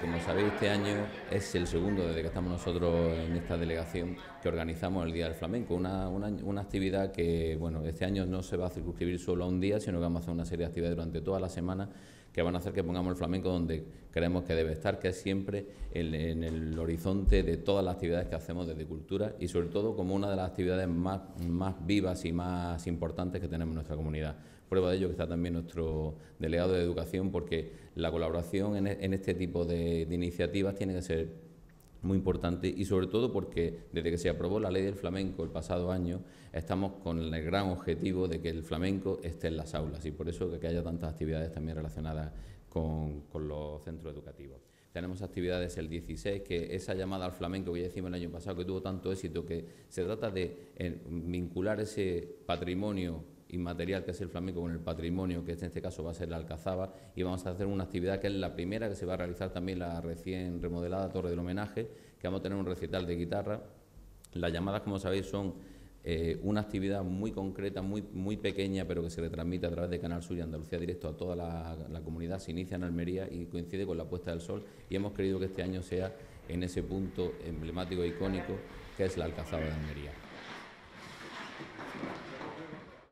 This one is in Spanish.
Como sabéis, este año es el segundo desde que estamos nosotros en esta delegación que organizamos el Día del Flamenco, una, una, actividad que, bueno, este año no se va a circunscribir solo a un día, sino que vamos a hacer una serie de actividades durante toda la semana que van a hacer que pongamos el flamenco donde creemos que debe estar, que es siempre en, el horizonte de todas las actividades que hacemos desde cultura y sobre todo como una de las actividades más, más vivas y más importantes que tenemos en nuestra comunidad. Prueba de ello que está también nuestro delegado de educación porque la colaboración en, e, este tipo de iniciativas tiene que ser muy importante y sobre todo porque desde que se aprobó la ley del flamenco el pasado año estamos con el gran objetivo de que el flamenco esté en las aulas y por eso que haya tantas actividades también relacionadas con, con los centros educativos. Tenemos actividades el 16, que esa llamada al flamenco que ya hicimos el año pasado, que tuvo tanto éxito, que se trata de eh, vincular ese patrimonio inmaterial que es el flamenco con el patrimonio, que en este caso va a ser la Alcazaba, y vamos a hacer una actividad que es la primera que se va a realizar también la recién remodelada Torre del Homenaje, que vamos a tener un recital de guitarra. Las llamadas, como sabéis, son eh, una actividad muy concreta, muy, muy pequeña, pero que se retransmite a través de Canal Sur y Andalucía Directo a toda la, comunidad. Se inicia en Almería y coincide con la puesta del sol y hemos querido que este año sea en ese punto emblemático e icónico que es la Alcazaba de Almería.